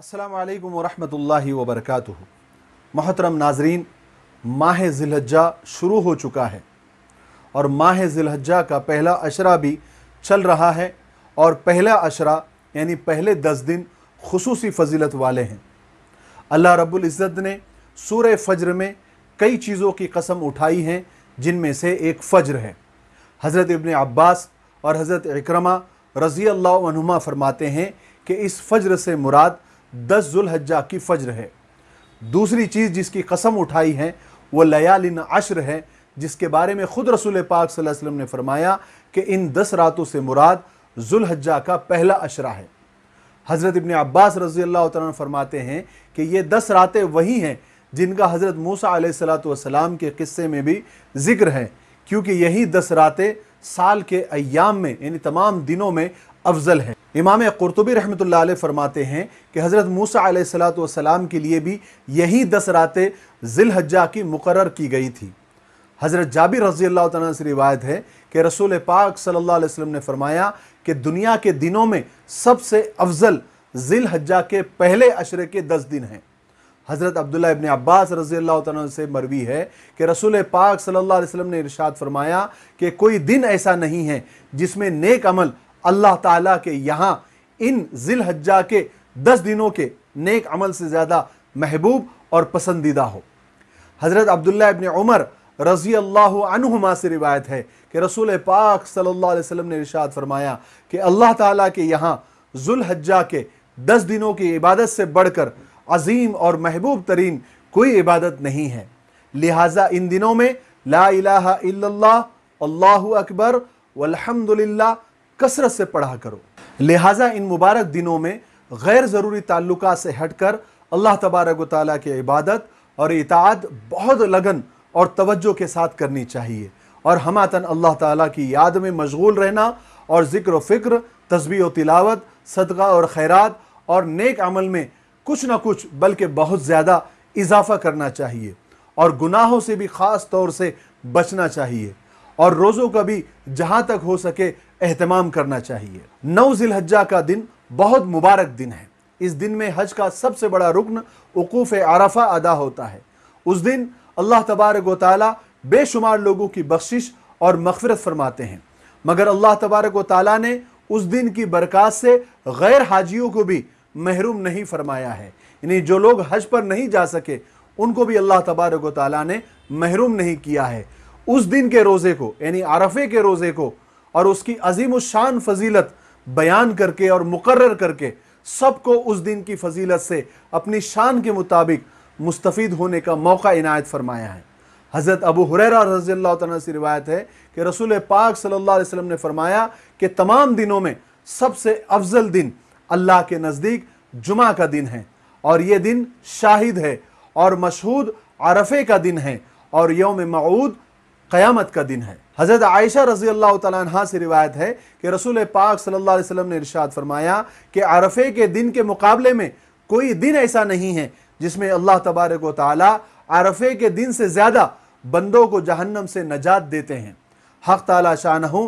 असलकम वरहमल वबरक महतरम नाजरीन माह ज़िलहजा शुरू हो चुका है और माह ज़िलहजा का पहला अशरा भी चल रहा है और पहला अशरा यानी पहले दस दिन खसूस फजीलत वाले हैं अल्लाह रबुल्ज़त ने सूर फ़ज्र में कई चीज़ों की कसम उठाई हैं जिनमें से एक फ़ज्र है हज़रत इबन अब्बास और हज़रत इक्रमा रज़ी अल्लाह फरमाते हैं कि इस फ़ज्र से मुराद दस जुल्हज्जा की फज्र है दूसरी चीज़ जिसकी कसम उठाई है वो लयालिन अशर है जिसके बारे में ख़ुद रसूल पाक वसल्लम ने फरमाया कि इन दस रातों से मुराद जुल्हज्जा का पहला अशरा है हज़रत इबन अब्बास रजी अल्लाह तन फरमाते हैं कि ये दस रातें वही हैं जिनका हज़रत मूसा सलाम के किस्से में भी जिक्र है क्योंकि यही दस रातें साल के अयाम में यानी तमाम दिनों में अफजल हैं इमाम कुरतबी रहमत फरमाते हैं कि हज़रत मूसा सलाम के लिए भी यही दस रातें जिलहज्जा की मुकर की गई थी हज़रत जाबिर रज़ी अल्लाह तन से रिवायत है कि रसूल पाक सल्ला वसम ने फरमाया कि दुनिया के दिनों में सबसे अफजल जिलहज्जा के पहले अशरे के दस दिन हैं हज़रत अब्दुल्ला इबन अब्बास रज़ी अल्लाह तन से मरवी है कि रसूल पाक सल्ला वसलम ने इरशाद फरमाया कि कोई दिन ऐसा नहीं है जिसमें नेक अमल अल्लाह ताला के यहाँ इन जिलहज्जा के दस दिनों के नेक अमल से ज़्यादा महबूब और पसंदीदा हो हज़रत अब्दुल्ला इबन उमर रज़ी अल्लाह अल्लाहुमा से रिवायत है कि रसूल पाक सल्लल्लाहु अलैहि वसल्लम ने इरशाद फरमाया कि अल्लाह ताला के यहाँ जुल्हज्जा के दस दिनों की इबादत से बढ़कर अजीम और महबूब तरीन कोई इबादत नहीं है लिहाजा इन दिनों में ला इलाहा इल्लल्लाह अकबर वल्हम्दुलिल्लाह कसरत से पढ़ा करो लिहाजा इन मुबारक दिनों में गैर ज़रूरी ताल्लुक से हट कर अल्लाह तबारक ताली की इबादत और इतात बहुत लगन और तवज्जो के साथ करनी चाहिए और हमातन अल्लाह ताला की याद में मशगूल रहना और ज़िक्र फ़िक्र तस्बी तिलावत सदका और खैरात और नेक अमल में कुछ ना कुछ बल्कि बहुत ज़्यादा इजाफा करना चाहिए और गुनाहों से भी ख़ास तौर से बचना चाहिए और रोज़ों का भी जहाँ तक हो सके अहतमाम करना चाहिए नौ जिलहजा का दिन बहुत मुबारक दिन है इस दिन में हज का सबसे बड़ा रुकन वकूफ़ आरफा अदा होता है उस दिन अल्लाह तबारक व बेशुमार लोगों की बख्शिश और मफफरत फरमाते हैं मगर अल्लाह तबारक व ने उस दिन की बरक़ात से गैर हाजियों को भी महरूम नहीं फरमाया है यानी जो लोग हज पर नहीं जा सके उनको भी अल्लाह तबारक व ने महरूम नहीं किया है उस दिन के रोज़े को यानी आरफे के रोज़े को और उसकी अजीम शान फजीलत बयान करके और मुकर करके सबको उस दिन की फजीलत से अपनी शान के मुताबिक मुस्तफ़ होने का मौका इनायत फरमाया है हज़रत अबू हुररा रजी अल्लाह से रिवायत है कि रसूल पाक सल्ला वसम ने फरमाया कि तमाम दिनों में सबसे अफजल दिन अल्लाह के नज़दीक जुमा का दिन है और ये दिन शाहिद है और मशहूद आरफे का दिन है और योम मऊद क़यामत का दिन है हज़रत आयशा रज़ी अल्लाह तह से रिवायत है कि रसूल पाक सल्ला वसम ने इरशाद फरमाया कि अरफे के दिन के मुकाबले में कोई दिन ऐसा नहीं है जिसमें अल्लाह तबारक वाली अरफे के दिन से ज़्यादा बंदों को जहन्नम से नजात देते हैं हक़ तला शाह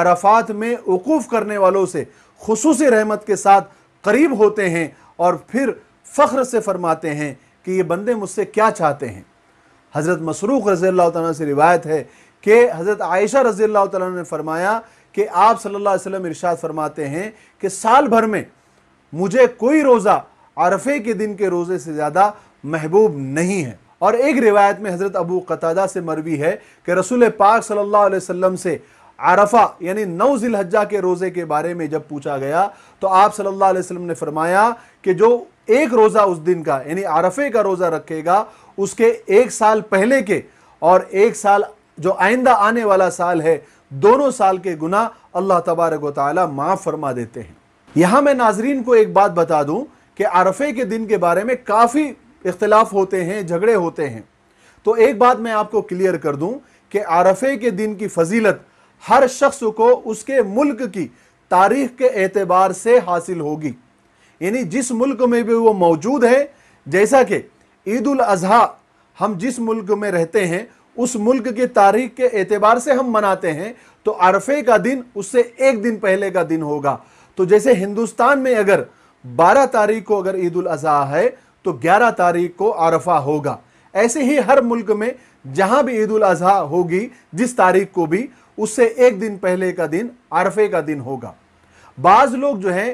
अरफात में वकूफ़ करने वालों से खसूस रहमत के साथ करीब होते हैं और फिर फ़ख्र से फरमाते हैं कि ये बंदे मुझसे क्या चाहते हैं हज़रत मसरूक़ रज़ी अल्लाह से रिवायत है कि हज़रत आयशा रज़ी अल्लाह ने फरमाया कि आप सल्लल्लाहु अलैहि वसल्लम इरशाद फरमाते हैं कि साल भर में मुझे कोई रोज़ा अरफे के दिन के रोज़े से ज़्यादा महबूब नहीं है और एक रिवायत में हज़रत अबू कतादा से मरवी है कि रसूल पाक सल्लल्लाहु अलैहि वसल्लम से आरफा यानी नौ जिलहजा के रोज़े के बारे में जब पूछा गया तो आप सल्लल्लाहु अलैहि वसल्लम ने फरमाया कि जो एक रोज़ा उस दिन का यानी आरफे का रोज़ा रखेगा उसके एक साल पहले के और एक साल जो आइंदा आने वाला साल है दोनों साल के गुना अल्लाह तबारक वाली माफ़ फरमा देते हैं यहाँ मैं नाजरीन को एक बात बता दूँ कि अरफे के दिन के बारे में काफ़ी इख्तलाफ होते हैं झगड़े होते हैं तो एक बात मैं आपको क्लियर कर दूँ कि अरफे के दिन की फजीलत हर शख्स को उसके मुल्क की तारीख के एतबार से हासिल होगी यानी जिस मुल्क में भी वो मौजूद है जैसा कि ईद अजहा हम जिस मुल्क में रहते हैं उस मुल्क की तारीख के एतबार से हम मनाते हैं तो अरफे का दिन उससे एक दिन पहले का दिन होगा तो जैसे हिंदुस्तान में अगर 12 तारीख को अगर ईद उल अजहा है तो 11 तारीख को अरफा होगा ऐसे ही हर मुल्क में जहां भी ईद उल अजहा होगी जिस तारीख को भी उससे एक दिन पहले का दिन अरफे का दिन होगा बाज लोग जो है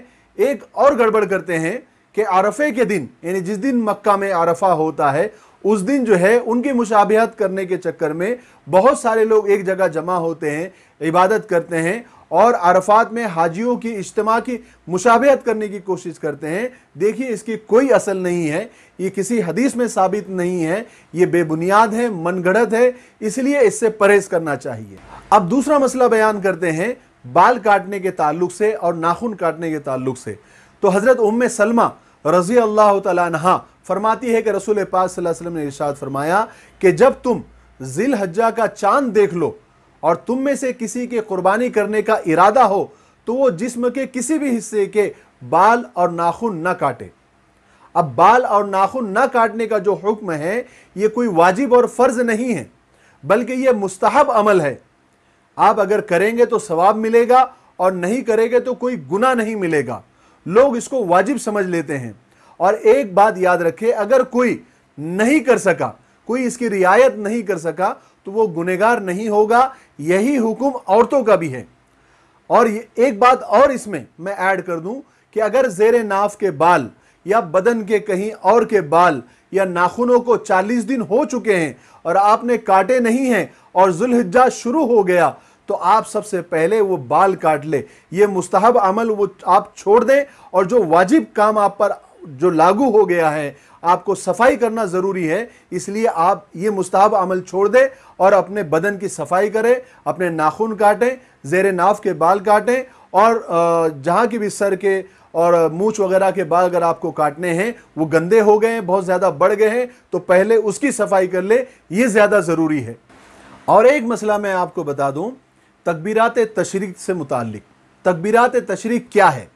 एक और गड़बड़ करते हैं कि अरफे के दिन यानी जिस दिन मक्का में अरफा होता है उस दिन जो है उनकी मुशाबियात करने के चक्कर में बहुत सारे लोग एक जगह जमा होते हैं इबादत करते हैं और अरफात में हाजियों की इज्तम की मुशाबहत करने की कोशिश करते हैं देखिए इसकी कोई असल नहीं है ये किसी हदीस में साबित नहीं है ये बेबुनियाद है मनगढ़त है इसलिए इससे परहेज करना चाहिए अब दूसरा मसला बयान करते हैं बाल काटने के ताल्लुक से और नाखून काटने के ताल्लुक से तो हज़रत उम सलमा रज़ी अल्लाह तहा फरमाती है कि रसूल पाक वसल्लम ने इरशाद फरमाया कि जब तुम जिल हज्जा का चांद देख लो और तुम में से किसी के कुर्बानी करने का इरादा हो तो वो जिस्म के किसी भी हिस्से के बाल और नाखून ना काटे अब बाल और नाखून ना काटने का जो हुक्म है ये कोई वाजिब और फ़र्ज़ नहीं है बल्कि ये मुस्तहब अमल है आप अगर करेंगे तो सवाब मिलेगा और नहीं करेंगे तो कोई गुना नहीं मिलेगा लोग इसको वाजिब समझ लेते हैं और एक बात याद रखिए अगर कोई नहीं कर सका कोई इसकी रियायत नहीं कर सका तो वो गुनेगार नहीं होगा यही हुक्म औरतों का भी है और एक बात और इसमें मैं ऐड कर दूं कि अगर जेर नाफ के बाल या बदन के कहीं और के बाल या नाखूनों को 40 दिन हो चुके हैं और आपने काटे नहीं हैं और जुल्हिजा शुरू हो गया तो आप सबसे पहले वो बाल काट ले ये मुस्तहब अमल वो आप छोड़ दें और जो वाजिब काम आप पर जो लागू हो गया है आपको सफाई करना ज़रूरी है इसलिए आप ये मुस्ताब अमल छोड़ दें और अपने बदन की सफाई करें अपने नाखून काटें जेर नाफ के बाल काटें और जहाँ की भी सर के और मूछ वगैरह के बाल अगर आपको काटने हैं वो गंदे हो गए हैं बहुत ज़्यादा बढ़ गए हैं तो पहले उसकी सफाई कर ले ये ज़्यादा ज़रूरी है और एक मसला मैं आपको बता दूँ तकबीरत तशरीक से मुतल तकबीरात तशरीक क्या है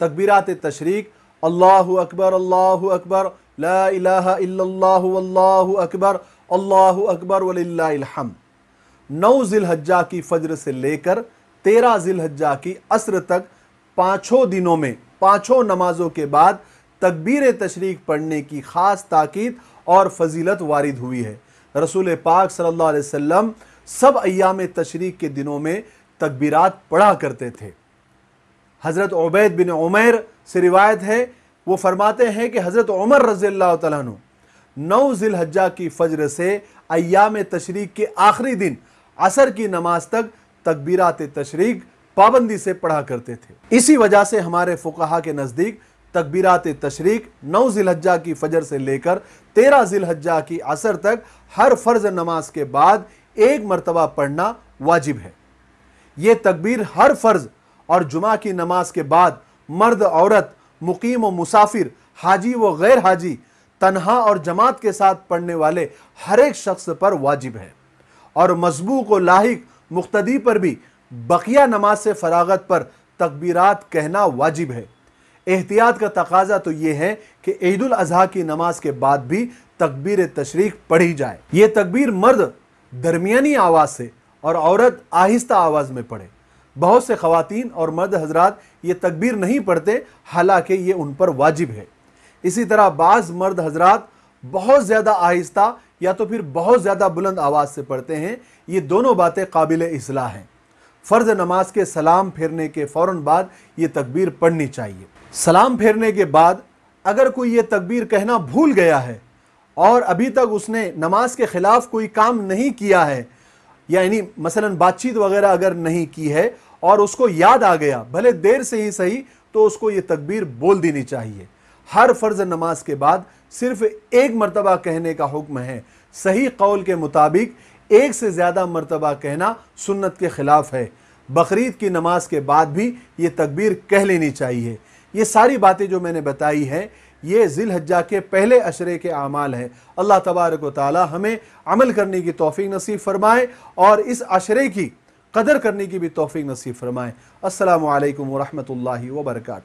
तकबीरत तशरीक अल्लाह अकबर अल्लाह अकबर ला अल्लाह अकबर अल्लाह अकबर वल्हम नौ जिलहज्जा की फजर से लेकर तेरह जिलहज्जा की असर तक पाँचों दिनों में पाँचों नमाजों के बाद तकबीर तशरीक पढ़ने की ख़ास ताक़द और फजीलत वारिद हुई है रसूल पाक सल्लल्लाहु अलैहि वसल्लम सब अयाम तशरीक के दिनों में तकबीरात पढ़ा करते थे हज़रत उबैद बिन उमर से रिवायत है वो फरमाते हैं कि हज़रत उमर रज़ी तु नौ जिलहजा की फजर से अयाम तशरीक के आखिरी दिन असर की नमाज तक तकबीरात तशरीक पाबंदी से पढ़ा करते थे इसी वजह से हमारे फुकाहा के नज़दीक तकबीरात तशरीक नौ जिलहजा की फजर से लेकर तेरह जिलहजा की असर तक हर फ़र्ज नमाज के बाद एक मरतबा पढ़ना वाजिब है ये तकबीर हर फ़र्ज और जुमा की नमाज के बाद मर्द औरत मुकीम व मुसाफिर हाजी व गैर हाजी तनहा और जमात के साथ पढ़ने वाले हर एक शख्स पर वाजिब है और मजबूक व लाक मुख्तदी पर भी बकिया नमाज से फरागत पर तकबीरात कहना वाजिब है एहतियात का तकाजा तो ये है कि ईद अजी की नमाज के बाद भी तकबीर तशरीक पढ़ी जाए ये तकबीर मर्द दरमियानी आवाज़ से और औरत आहिस्ता आवाज़ में पढ़े बहुत से ख़ातन और मर्द हजरात ये तकबीर नहीं पढ़ते हालांकि ये उन पर वाजिब है इसी तरह बाज़ मर्द हजरात बहुत ज़्यादा आहिस्ता या तो फिर बहुत ज़्यादा बुलंद आवाज़ से पढ़ते हैं ये दोनों बातें काबिल असलाह हैं फ़र्ज़ नमाज के सलाम फेरने के फ़ौर बाद ये तकबीर पढ़नी चाहिए सलाम फेरने के बाद अगर कोई ये तकबीर कहना भूल गया है और अभी तक उसने नमाज के ख़िलाफ़ कोई काम नहीं किया है यानी मसलन बातचीत वगैरह अगर नहीं की है और उसको याद आ गया भले देर से ही सही तो उसको ये तकबीर बोल देनी चाहिए हर फ़र्ज नमाज के बाद सिर्फ एक मरतबा कहने का हुक्म है सही कौल के मुताबिक एक से ज़्यादा मरतबा कहना सुन्नत के ख़िलाफ़ है बकरीद की नमाज के बाद भी ये तकबीर कह लेनी चाहिए ये सारी बातें जो मैंने बताई हैं ये हज्जा के पहले अशरे के अमाल हैं अल्लाह तबारक ताली हमें अमल करने की तोफ़ी नसीब फरमाए और इस अशरे की कदर करने की भी तोफ़ी नसीब फरमाएँ असल वरहमल वर्का